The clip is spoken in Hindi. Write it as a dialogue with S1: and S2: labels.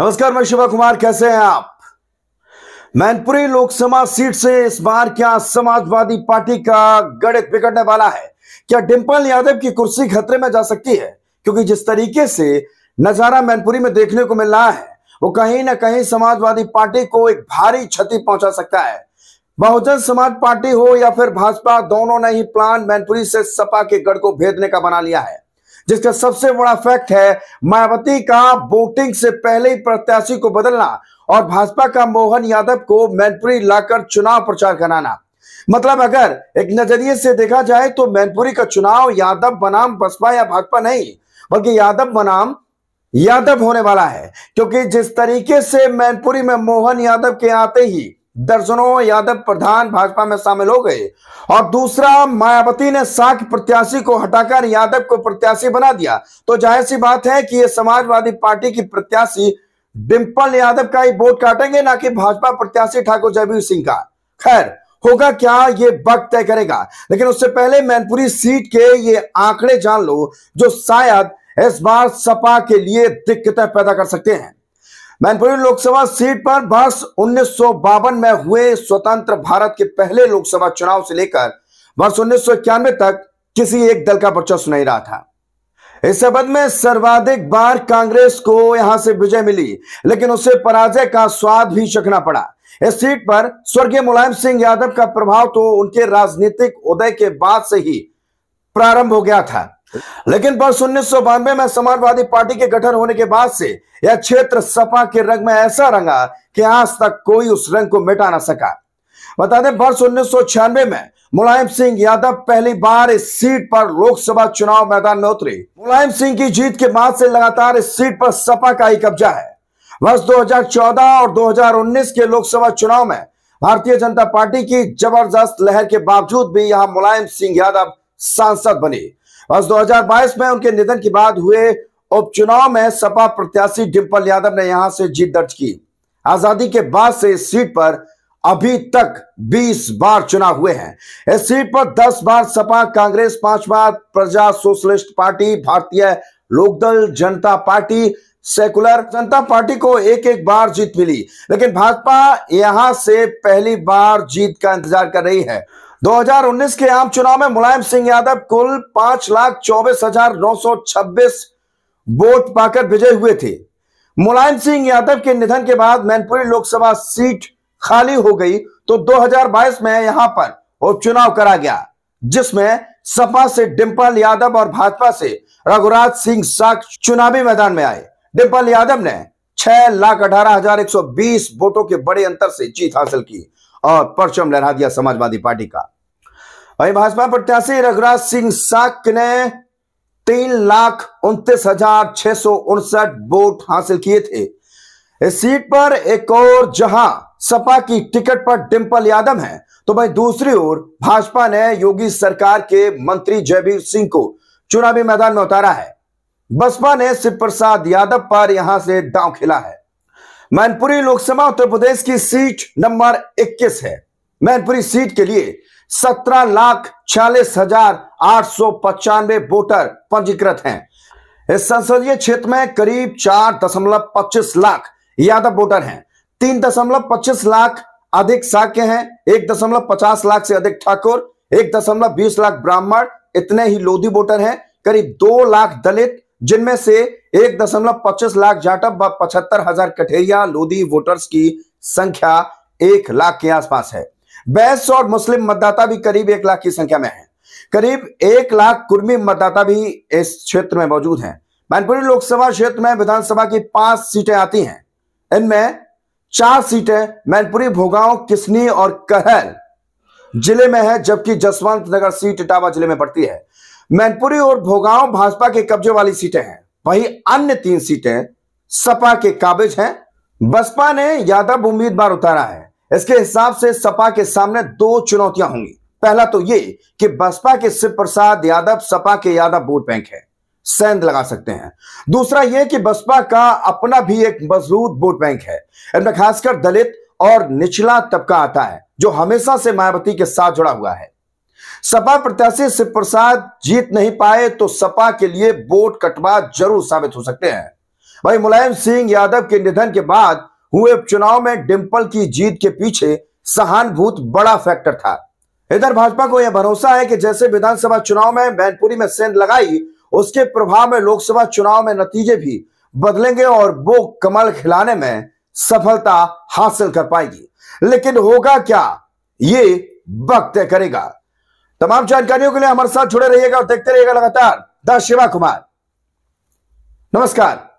S1: नमस्कार मैं शिवा कुमार कैसे हैं आप मैनपुरी लोकसभा सीट से इस बार क्या समाजवादी पार्टी का गणित बिगड़ने वाला है क्या डिम्पल यादव की कुर्सी खतरे में जा सकती है क्योंकि जिस तरीके से नजारा मैनपुरी में देखने को मिल रहा है वो कहीं ना कहीं समाजवादी पार्टी को एक भारी क्षति पहुंचा सकता है बहुजन समाज पार्टी हो या फिर भाजपा दोनों ने ही प्लान मैनपुरी से सपा के गढ़ को भेदने का बना लिया है जिसका सबसे बड़ा फैक्ट है मायावती का वोटिंग से पहले ही प्रत्याशी को बदलना और भाजपा का मोहन यादव को मैनपुरी लाकर चुनाव प्रचार कराना मतलब अगर एक नजरिए से देखा जाए तो मैनपुरी का चुनाव यादव बनाम बसपा या भाजपा नहीं बल्कि यादव बनाम यादव होने वाला है क्योंकि जिस तरीके से मैनपुरी में मोहन यादव के आते ही दर्जनों यादव प्रधान भाजपा में शामिल हो गए और दूसरा मायावती ने साख प्रत्याशी को हटाकर यादव को प्रत्याशी बना दिया तो जाहिर सी बात है कि ये समाजवादी पार्टी की प्रत्याशी डिम्पल यादव का ही वोट काटेंगे ना कि भाजपा प्रत्याशी ठाकुर जयवीर सिंह का खैर होगा क्या ये वक्त तय करेगा लेकिन उससे पहले मैनपुरी सीट के ये आंकड़े जान लो जो शायद इस बार सपा के लिए दिक्कतें पैदा कर सकते हैं मैनपुरी लोकसभा सीट पर वर्ष उन्नीस में हुए स्वतंत्र भारत के पहले लोकसभा चुनाव से लेकर वर्ष उन्नीस तक किसी एक दल का वर्चस्व नहीं रहा था इस संबंध में सर्वाधिक बार कांग्रेस को यहां से विजय मिली लेकिन उसे पराजय का स्वाद भी चखना पड़ा इस सीट पर स्वर्गीय मुलायम सिंह यादव का प्रभाव तो उनके राजनीतिक उदय के बाद से ही प्रारंभ हो गया था लेकिन वर्ष उन्नीस में समाजवादी पार्टी के गठन होने के बाद से यह क्षेत्र सपा के रंग में ऐसा रंगा कि आज तक कोई उस रंग को मिटा ना सका बता दें वर्ष उन्नीस में मुलायम सिंह यादव पहली बार इस सीट पर लोकसभा चुनाव मैदान में उतरे मुलायम सिंह की जीत के बाद से लगातार इस सीट पर सपा का ही कब्जा है वर्ष 2014 और 2019 के लोकसभा चुनाव में भारतीय जनता पार्टी की जबरदस्त लहर के बावजूद भी यहां मुलायम सिंह यादव सांसद बने वर्ष दो में उनके निधन के बाद हुए उपचुनाव में सपा प्रत्याशी डिम्पल यादव ने यहां से जीत दर्ज की आजादी के बाद से इस सीट पर अभी तक 20 बार चुनाव हुए हैं इस सीट पर 10 बार सपा कांग्रेस पांच बार प्रजा सोशलिस्ट पार्टी भारतीय लोकदल जनता पार्टी सेकुलर जनता पार्टी को एक एक बार जीत मिली लेकिन भाजपा यहां से पहली बार जीत का इंतजार कर रही है 2019 के आम चुनाव में मुलायम सिंह यादव कुल पांच लाख चौबीस हजार नौ सौ छब्बीस वोट पाकर विजय हुए थे मुलायम सिंह यादव के निधन के बाद मैनपुरी लोकसभा सीट खाली हो गई तो 2022 में यहां पर उपचुनाव करा गया जिसमें सपा से डिम्पल यादव और भाजपा से रघुराज सिंह साख चुनावी मैदान में आए डिम्पल यादव ने छह लाख अठारह हजार एक सौ बीस वोटों के बड़े अंतर से जीत हासिल की और परचम लहरा दिया समाजवादी पार्टी का वही भाजपा प्रत्याशी रघुराज सिंह साक ने तीन लाख उनतीस हजार छह सौ उनसठ वोट हासिल किए थे इस सीट पर एक और जहां सपा की टिकट पर डिम्पल यादव है तो भाई दूसरी ओर भाजपा ने योगी सरकार के मंत्री जयवीर सिंह को चुनावी मैदान में उतारा है बसपा ने शिव प्रसाद यादव पर यहां से दांव खेला है मैनपुरी लोकसभा उत्तर प्रदेश की सीट नंबर 21 है मैनपुरी सीट के लिए सत्रह लाख छियालीस हजार आठ सौ पचानवे वोटर पंजीकृत हैं इस संसदीय क्षेत्र में करीब चार दशमलव पच्चीस लाख यादव वोटर हैं तीन दशमलव पच्चीस लाख अधिक साक्य हैं एक दशमलव पचास लाख से अधिक ठाकुर एक दशमलव बीस लाख ब्राह्मण इतने ही लोधी वोटर हैं करीब दो लाख दलित जिनमें से एक दशमलव पच्चीस लाख व पचहत्तर हजार कठेरिया लोधी वोटर्स की संख्या एक लाख के आसपास है बैस और मुस्लिम मतदाता भी करीब एक लाख की संख्या में है करीब एक लाख कुर्मी मतदाता भी इस क्षेत्र में मौजूद हैं मैनपुरी लोकसभा क्षेत्र में विधानसभा की पांच सीटें आती हैं इनमें चार सीटें मैनपुरी भोगांव किसनी और कहल जिले में है जबकि जसवंत नगर सीट इटावा जिले में पड़ती है मैनपुरी और भोगांव भाजपा के कब्जे वाली सीटें हैं वही अन्य तीन सीटें सपा के काबिज हैं बसपा ने यादव उम्मीदवार उतारा है इसके हिसाब से सपा के सामने दो चुनौतियां होंगी पहला तो ये कि बसपा के शिव प्रसाद यादव सपा के यादव वोट बैंक है सेंध लगा सकते हैं दूसरा यह कि बसपा का अपना भी एक मजबूत वोट बैंक है खासकर दलित और निचला तबका आता है जो हमेशा से मायावती के साथ जुड़ा हुआ है सपा प्रत्याशी शिव प्रसाद जीत नहीं पाए तो सपा के लिए वोट कटवा जरूर साबित हो सकते हैं भाई मुलायम सिंह यादव के निधन के बाद हुए उपचुनाव में डिम्पल की जीत के पीछे सहानुभूत बड़ा फैक्टर था इधर भाजपा को यह भरोसा है कि जैसे विधानसभा चुनाव में मैनपुरी में सेंध लगाई उसके प्रभाव में लोकसभा चुनाव में नतीजे भी बदलेंगे और वो कमल खिलाने में सफलता हासिल कर पाएगी लेकिन होगा क्या ये वक्त तय करेगा तमाम जानकारियों के लिए हमारे साथ जुड़े रहिएगा और देखते रहिएगा लगातार द शिवा कुमार नमस्कार